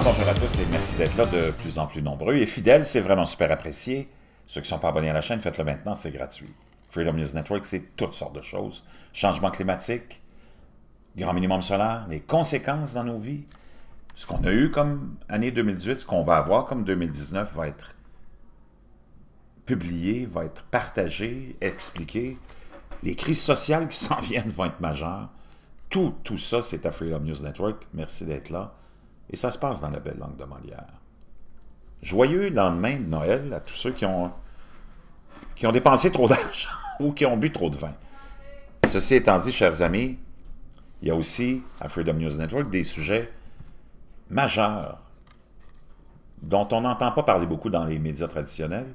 bonjour à tous et merci d'être là de plus en plus nombreux et fidèles, c'est vraiment super apprécié. Ceux qui ne sont pas abonnés à la chaîne, faites-le maintenant, c'est gratuit. Freedom News Network, c'est toutes sortes de choses. Changement climatique, grand minimum solaire, les conséquences dans nos vies. Ce qu'on a eu comme année 2018, ce qu'on va avoir comme 2019 va être publié, va être partagé, expliqué. Les crises sociales qui s'en viennent vont être majeures. Tout, tout ça, c'est à Freedom News Network. Merci d'être là. Et ça se passe dans la belle langue de Molière. Joyeux lendemain de Noël à tous ceux qui ont, qui ont dépensé trop d'argent ou qui ont bu trop de vin. Ceci étant dit, chers amis, il y a aussi à Freedom News Network des sujets majeurs dont on n'entend pas parler beaucoup dans les médias traditionnels,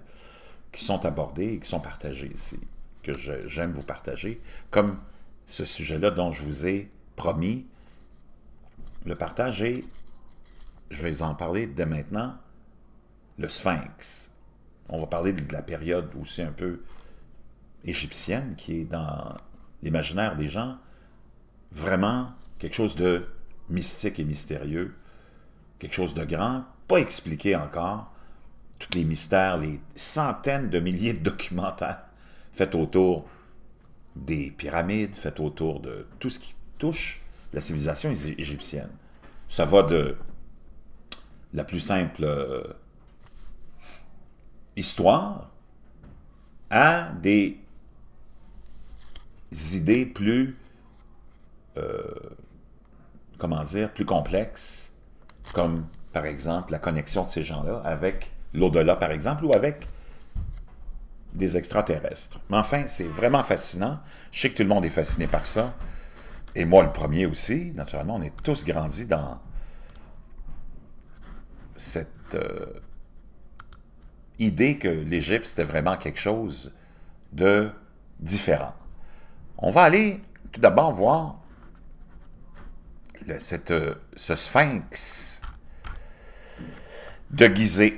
qui sont abordés et qui sont partagés ici, que j'aime vous partager, comme ce sujet-là dont je vous ai promis. Le partage et je vais vous en parler dès maintenant, le sphinx. On va parler de la période aussi un peu égyptienne qui est dans l'imaginaire des gens, vraiment quelque chose de mystique et mystérieux, quelque chose de grand, pas expliqué encore, tous les mystères, les centaines de milliers de documentaires faits autour des pyramides, faits autour de tout ce qui touche la civilisation égyptienne. Ça va de la plus simple euh, histoire à des idées plus, euh, comment dire, plus complexes, comme par exemple la connexion de ces gens-là avec l'au-delà, par exemple, ou avec des extraterrestres. Mais enfin, c'est vraiment fascinant. Je sais que tout le monde est fasciné par ça. Et moi, le premier aussi. Naturellement, on est tous grandis dans cette euh, idée que l'Égypte, c'était vraiment quelque chose de différent. On va aller tout d'abord voir le, euh, ce sphinx de Gizeh,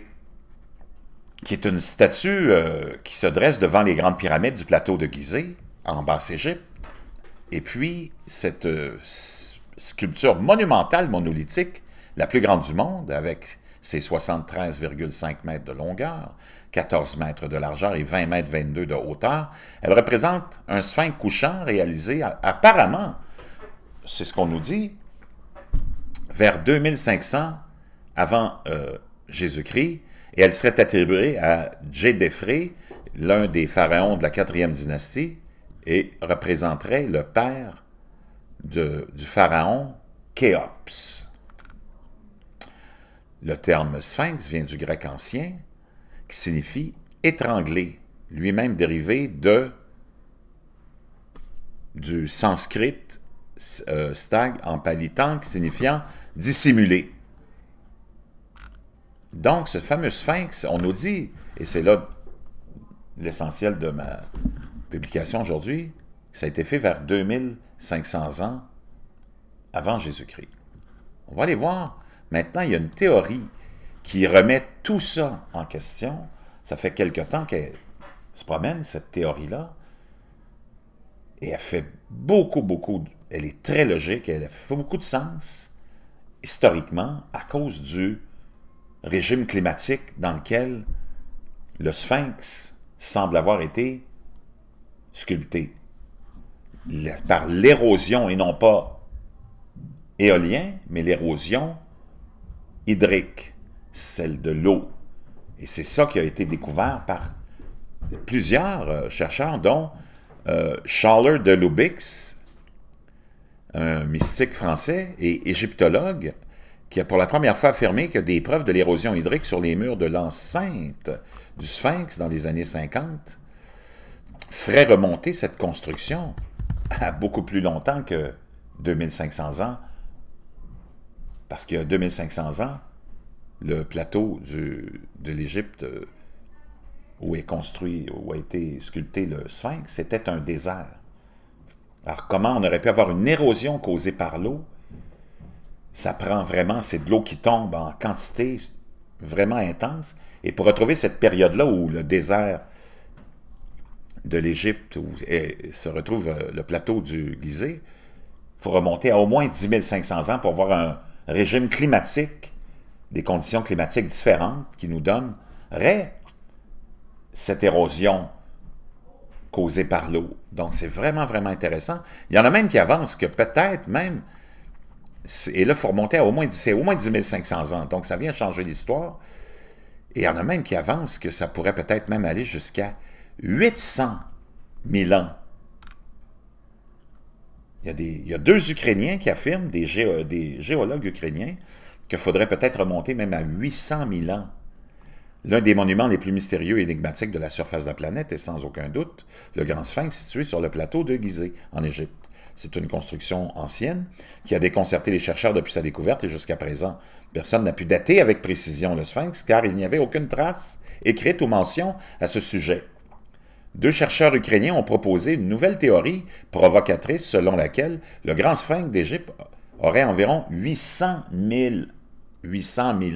qui est une statue euh, qui se dresse devant les grandes pyramides du plateau de Gizeh, en Basse-Égypte. Et puis, cette sculpture monumentale monolithique, la plus grande du monde, avec c'est 73,5 mètres de longueur, 14 mètres de largeur et 20 mètres 22 de hauteur. Elle représente un sphinx couchant réalisé apparemment, c'est ce qu'on nous dit, vers 2500 avant euh, Jésus-Christ, et elle serait attribuée à Djedefré, l'un des pharaons de la quatrième dynastie, et représenterait le père du pharaon Khéops. Le terme sphinx vient du grec ancien, qui signifie étranglé, lui-même dérivé de du sanskrit euh, stag en palitan, qui signifiant dissimulé. Donc, ce fameux sphinx, on nous dit, et c'est là l'essentiel de ma publication aujourd'hui, ça a été fait vers 2500 ans avant Jésus-Christ. On va aller voir Maintenant, il y a une théorie qui remet tout ça en question. Ça fait quelque temps qu'elle se promène, cette théorie-là. Et elle fait beaucoup, beaucoup... Elle est très logique, elle fait beaucoup de sens, historiquement, à cause du régime climatique dans lequel le sphinx semble avoir été sculpté par l'érosion, et non pas éolien, mais l'érosion hydrique, celle de l'eau. Et c'est ça qui a été découvert par plusieurs euh, chercheurs, dont euh, Charles de Lubix, un mystique français et égyptologue, qui a pour la première fois affirmé que des preuves de l'érosion hydrique sur les murs de l'enceinte du Sphinx dans les années 50, ferait remonter cette construction à beaucoup plus longtemps que 2500 ans parce qu'il y a 2500 ans, le plateau de l'Égypte euh, où est construit, où a été sculpté le sphinx, c'était un désert. Alors comment on aurait pu avoir une érosion causée par l'eau? Ça prend vraiment, c'est de l'eau qui tombe en quantité vraiment intense. Et pour retrouver cette période-là où le désert de l'Égypte, se retrouve euh, le plateau du Gizeh, il faut remonter à au moins 10 500 ans pour voir un, régime climatique, des conditions climatiques différentes qui nous donneraient cette érosion causée par l'eau. Donc, c'est vraiment, vraiment intéressant. Il y en a même qui avancent que peut-être même, et là, il faut remonter à au moins, au moins 10 500 ans, donc ça vient changer l'histoire. Et il y en a même qui avancent que ça pourrait peut-être même aller jusqu'à 800 000 ans il y, a deux Ukrainiens qui affirment, des, des géologues ukrainiens, qu'il faudrait peut-être remonter même à 800 000 ans. L'un des monuments les plus mystérieux et énigmatiques de la surface de la planète est sans aucun doute le Grand Sphinx situé sur le plateau de Gizeh, en Égypte. C'est une construction ancienne qui a déconcerté les chercheurs depuis sa découverte et jusqu'à présent, personne n'a pu dater avec précision le Sphinx car il n'y avait aucune trace écrite ou mention à ce sujet. Deux chercheurs ukrainiens ont proposé une nouvelle théorie provocatrice selon laquelle le grand sphinx d'Égypte aurait environ 800 000,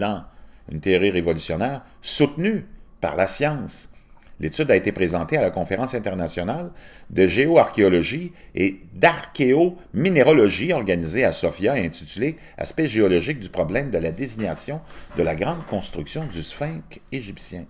ans, une théorie révolutionnaire soutenue par la science. L'étude a été présentée à la Conférence internationale de géoarchéologie et d'archéominérologie organisée à Sofia et intitulée Aspect géologique du problème de la désignation de la grande construction du sphinx égyptien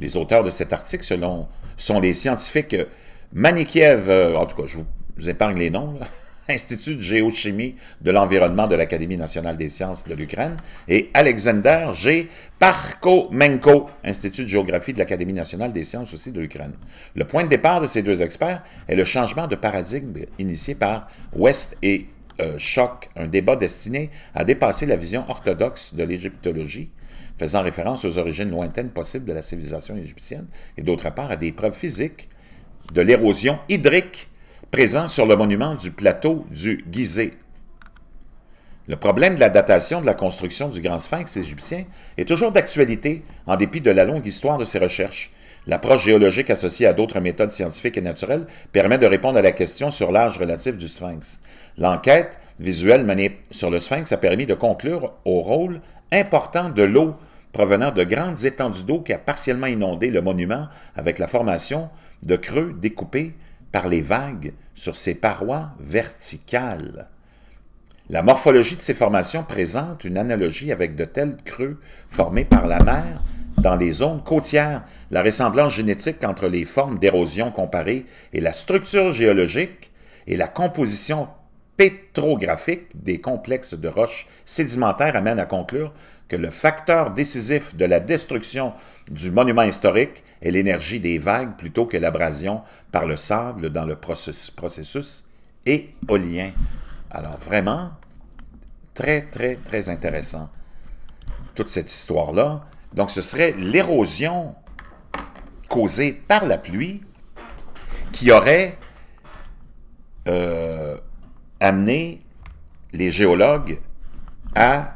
les auteurs de cet article selon, sont les scientifiques euh, Manikiev, euh, en tout cas, je vous, épargne les noms, Institut de géochimie de l'environnement de l'Académie nationale des sciences de l'Ukraine, et Alexander G. Parkomenko, Institut de géographie de l'Académie nationale des sciences aussi de l'Ukraine. Le point de départ de ces deux experts est le changement de paradigme initié par West et choc, un débat destiné à dépasser la vision orthodoxe de l'égyptologie, faisant référence aux origines lointaines possibles de la civilisation égyptienne, et d'autre part à des preuves physiques de l'érosion hydrique présente sur le monument du plateau du Gizeh. Le problème de la datation de la construction du Grand Sphinx égyptien est toujours d'actualité en dépit de la longue histoire de ses recherches, L'approche géologique associée à d'autres méthodes scientifiques et naturelles permet de répondre à la question sur l'âge relatif du sphinx. L'enquête visuelle menée sur le sphinx a permis de conclure au rôle important de l'eau provenant de grandes étendues d'eau qui a partiellement inondé le monument avec la formation de creux découpés par les vagues sur ses parois verticales. La morphologie de ces formations présente une analogie avec de tels creux formés par la mer dans les zones côtières, la ressemblance génétique entre les formes d'érosion comparées et la structure géologique et la composition pétrographique des complexes de roches sédimentaires amène à conclure que le facteur décisif de la destruction du monument historique est l'énergie des vagues plutôt que l'abrasion par le sable dans le processus éolien. Alors vraiment, très, très, très intéressant, toute cette histoire-là. Donc, ce serait l'érosion causée par la pluie qui aurait euh, amené les géologues à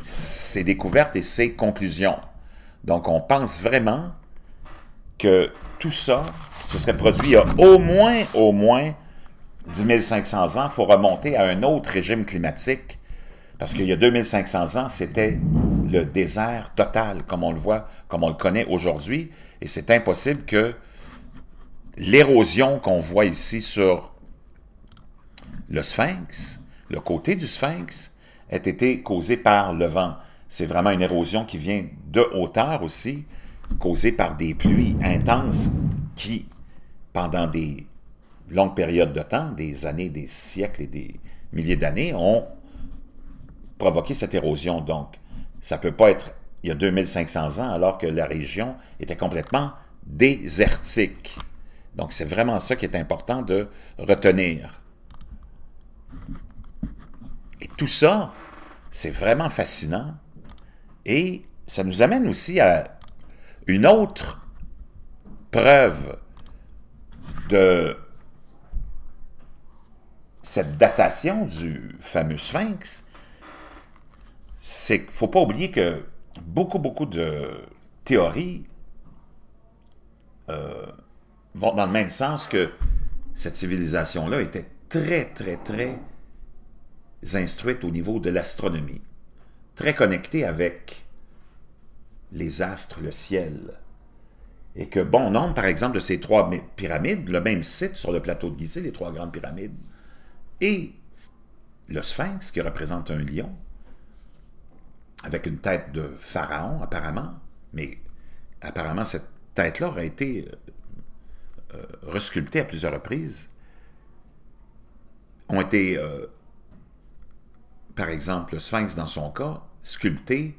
ces découvertes et ces conclusions. Donc, on pense vraiment que tout ça se serait produit il y a au moins, au moins 10 500 ans. Il faut remonter à un autre régime climatique parce qu'il y a 2500 ans, c'était le désert total, comme on le voit, comme on le connaît aujourd'hui. Et c'est impossible que l'érosion qu'on voit ici sur le sphinx, le côté du sphinx, ait été causée par le vent. C'est vraiment une érosion qui vient de hauteur aussi, causée par des pluies intenses qui, pendant des longues périodes de temps, des années, des siècles et des milliers d'années, ont provoqué cette érosion. Donc, ça ne peut pas être il y a 2500 ans, alors que la région était complètement désertique. Donc, c'est vraiment ça qui est important de retenir. Et tout ça, c'est vraiment fascinant. Et ça nous amène aussi à une autre preuve de cette datation du fameux sphinx, c'est ne faut pas oublier que beaucoup, beaucoup de théories euh, vont dans le même sens que cette civilisation-là était très, très, très instruite au niveau de l'astronomie, très connectée avec les astres, le ciel. Et que bon nombre, par exemple, de ces trois pyramides, le même site sur le plateau de Gizeh, les trois grandes pyramides, et le sphinx qui représente un lion, avec une tête de pharaon, apparemment, mais apparemment cette tête-là aurait été euh, euh, resculptée à plusieurs reprises, ont été, euh, par exemple, le sphinx dans son cas, sculpté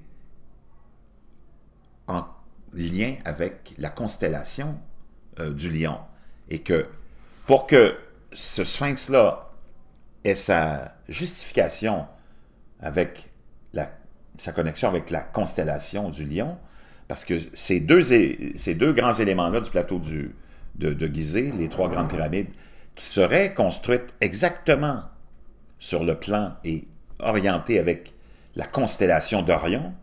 en lien avec la constellation du lion. Et que pour que ce sphinx-là ait sa justification avec sa connexion avec la constellation du lion, parce que ces deux, ces deux grands éléments-là du plateau de, de Gizeh, les trois grandes pyramides, qui seraient construites exactement sur le plan et orientées avec la constellation d'Orion,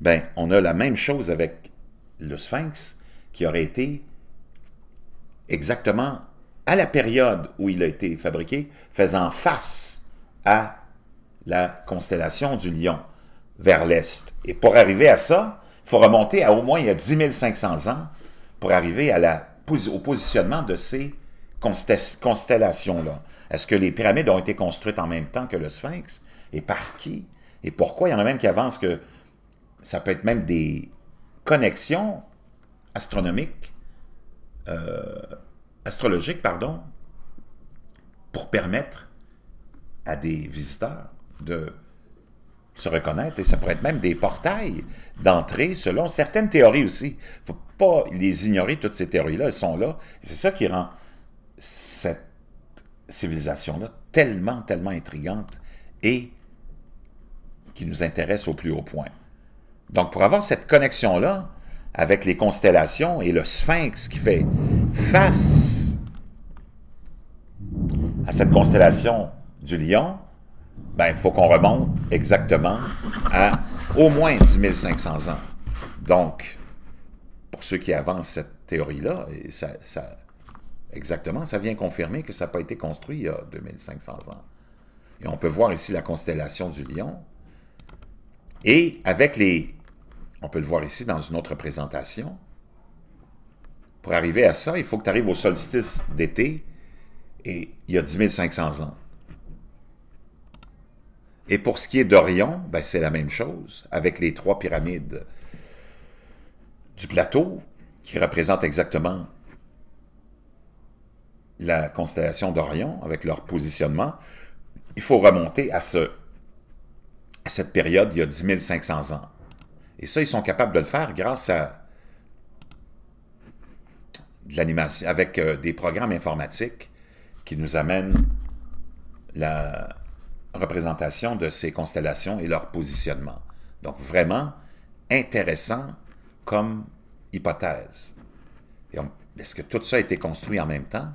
ben, on a la même chose avec le Sphinx, qui aurait été exactement à la période où il a été fabriqué, faisant face à la constellation du lion vers l'Est. Et pour arriver à ça, il faut remonter à au moins il y a 10 500 ans pour arriver à la, au positionnement de ces constellations-là. Est-ce que les pyramides ont été construites en même temps que le Sphinx? Et par qui? Et pourquoi? Il y en a même qui avancent que ça peut être même des connexions astronomiques, euh, astrologiques, pardon, pour permettre à des visiteurs de se reconnaître et ça pourrait être même des portails d'entrée selon certaines théories aussi. Il ne faut pas les ignorer, toutes ces théories-là, elles sont là. C'est ça qui rend cette civilisation-là tellement, tellement intrigante et qui nous intéresse au plus haut point. Donc, pour avoir cette connexion-là avec les constellations et le sphinx qui fait face à cette constellation du lion, ben, il faut qu'on remonte exactement à au moins 10 500 ans. Donc, pour ceux qui avancent cette théorie-là, exactement, ça vient confirmer que ça n'a pas été construit il y a 2500 ans. Et on peut voir ici la constellation du lion. Et avec les... On peut le voir ici dans une autre présentation. Pour arriver à ça, il faut que tu arrives au solstice d'été, et il y a 10 500 ans. Et pour ce qui est d'Orion, ben, c'est la même chose, avec les trois pyramides du plateau, qui représentent exactement la constellation d'Orion, avec leur positionnement. Il faut remonter à, ce, cette période, il y a 10 500 ans. Et ça, ils sont capables de le faire grâce à l'animation, avec euh, des programmes informatiques qui nous amènent la, représentation de ces constellations et leur positionnement. Donc vraiment intéressant comme hypothèse. Est-ce que tout ça a été construit en même temps?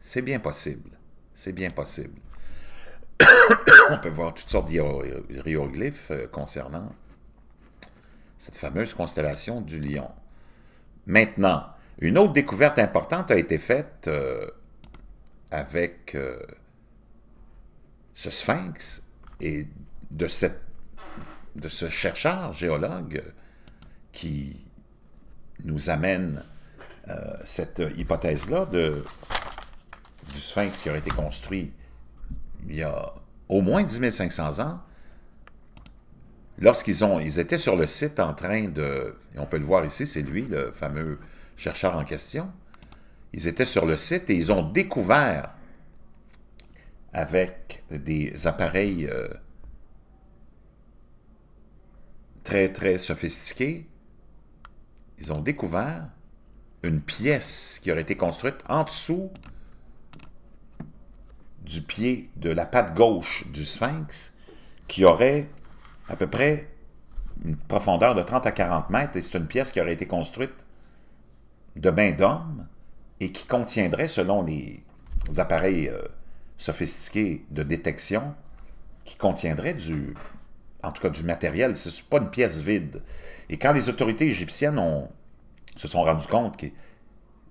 C'est bien possible. C'est bien possible. On peut voir toutes sortes d'hiéroglyphes euh, concernant cette fameuse constellation du lion. Maintenant, une autre découverte importante a été faite euh, avec euh, ce sphinx et de, cette, de ce chercheur géologue qui nous amène euh, cette hypothèse-là du sphinx qui aurait été construit il y a au moins 10 500 ans, lorsqu'ils ont, ils étaient sur le site en train de, et on peut le voir ici, c'est lui, le fameux chercheur en question, ils étaient sur le site et ils ont découvert avec des appareils euh, très, très sophistiqués, ils ont découvert une pièce qui aurait été construite en dessous du pied de la patte gauche du sphinx qui aurait à peu près une profondeur de 30 à 40 mètres et c'est une pièce qui aurait été construite de main d'homme et qui contiendrait, selon les appareils euh, sophistiqué de détection qui contiendrait du, en tout cas du matériel. Ce n'est pas une pièce vide. Et quand les autorités égyptiennes ont, se sont rendues compte que,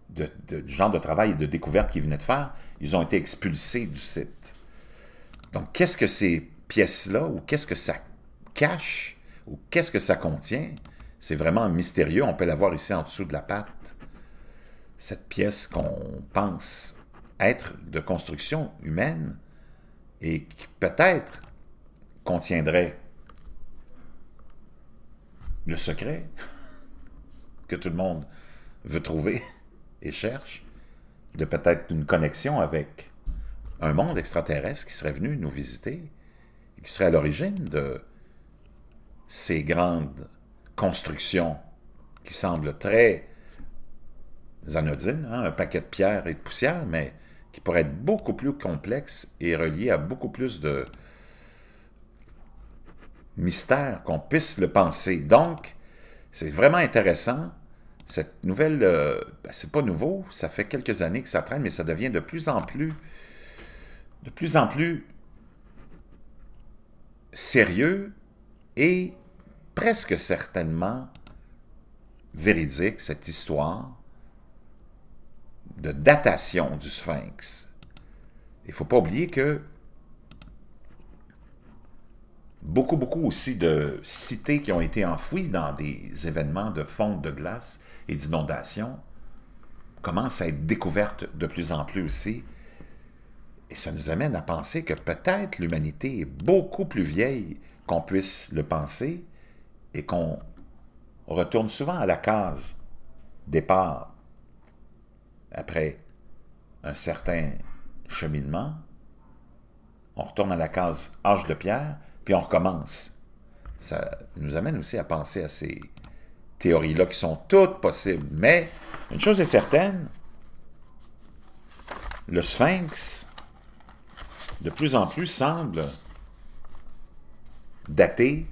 de, du genre de travail et de découverte qu'ils venaient de faire, ils ont été expulsés du site. Donc, qu'est-ce que ces pièces-là, ou qu'est-ce que ça cache, ou qu'est-ce que ça contient, c'est vraiment mystérieux. On peut la voir ici en dessous de la patte. Cette pièce qu'on pense être de construction humaine et qui peut-être contiendrait le secret que tout le monde veut trouver et cherche, de peut-être une connexion avec un monde extraterrestre qui serait venu nous visiter et qui serait à l'origine de ces grandes constructions qui semblent très anodines, hein, un paquet de pierres et de poussière, mais qui pourrait être beaucoup plus complexe et relié à beaucoup plus de mystères qu'on puisse le penser. Donc, c'est vraiment intéressant. Cette nouvelle, euh, ben, c'est pas nouveau, ça fait quelques années que ça traîne, mais ça devient de plus en plus, de plus en plus sérieux et presque certainement véridique, cette histoire de datation du sphinx. Il ne faut pas oublier que beaucoup, beaucoup aussi de cités qui ont été enfouies dans des événements de fonte de glace et d'inondation commencent à être découvertes de plus en plus aussi. Et ça nous amène à penser que peut-être l'humanité est beaucoup plus vieille qu'on puisse le penser et qu'on retourne souvent à la case départ après un certain cheminement, on retourne à la case âge de pierre, puis on recommence. Ça nous amène aussi à penser à ces théories-là qui sont toutes possibles. Mais une chose est certaine, le sphinx, de plus en plus, semble daté,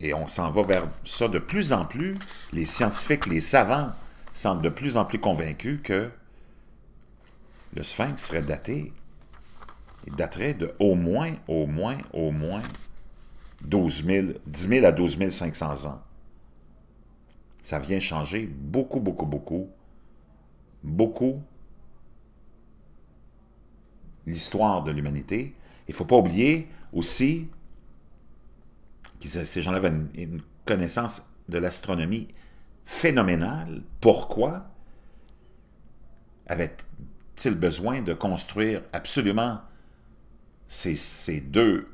et on s'en va vers ça de plus en plus, les scientifiques, les savants semble de plus en plus convaincus que le sphinx serait daté, et daterait de au moins, au moins, au moins 10 000 à 12 500 ans. Ça vient changer beaucoup, beaucoup, beaucoup, beaucoup l'histoire de l'humanité. Il ne faut pas oublier aussi que ces gens-là avaient une connaissance de l'astronomie phénoménal. Pourquoi avait-il besoin de construire absolument ces, deux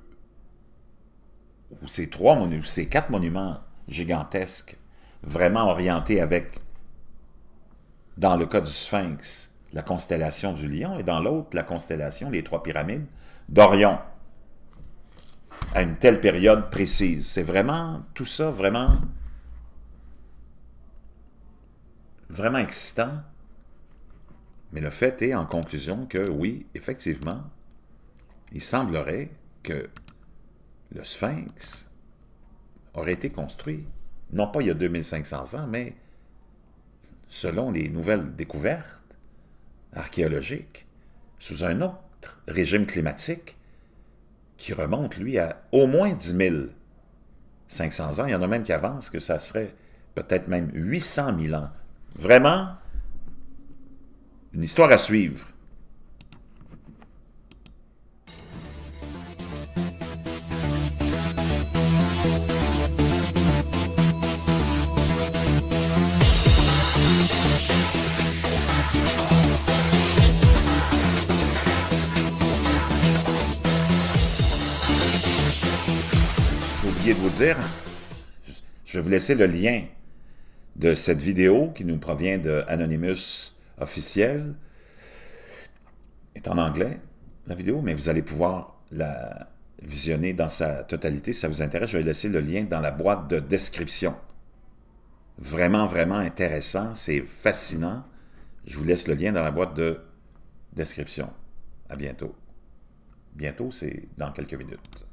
ou ces trois monuments, ces quatre monuments gigantesques, vraiment orientés avec, dans le cas du Sphinx, la constellation du Lion, et dans l'autre, la constellation, les trois pyramides d'Orion, à une telle période précise. C'est vraiment, tout ça, vraiment vraiment excitant. Mais le fait est, en conclusion, que oui, effectivement, il semblerait que le sphinx aurait été construit, non pas il y a 2500 ans, mais selon les nouvelles découvertes archéologiques, sous un autre régime climatique qui remonte, lui, à au moins 10 500 ans. Il y en a même qui avancent que ça serait peut-être même 800 000 ans. Vraiment, une histoire à suivre. de vous dire, je vais vous laisser le lien de cette vidéo qui nous provient de Anonymous officiel est en anglais, la vidéo, mais vous allez pouvoir la visionner dans sa totalité. Si ça vous intéresse, je vais laisser le lien dans la boîte de description. Vraiment, vraiment intéressant, c'est fascinant. Je vous laisse le lien dans la boîte de description. À bientôt. Bientôt, c'est dans quelques minutes.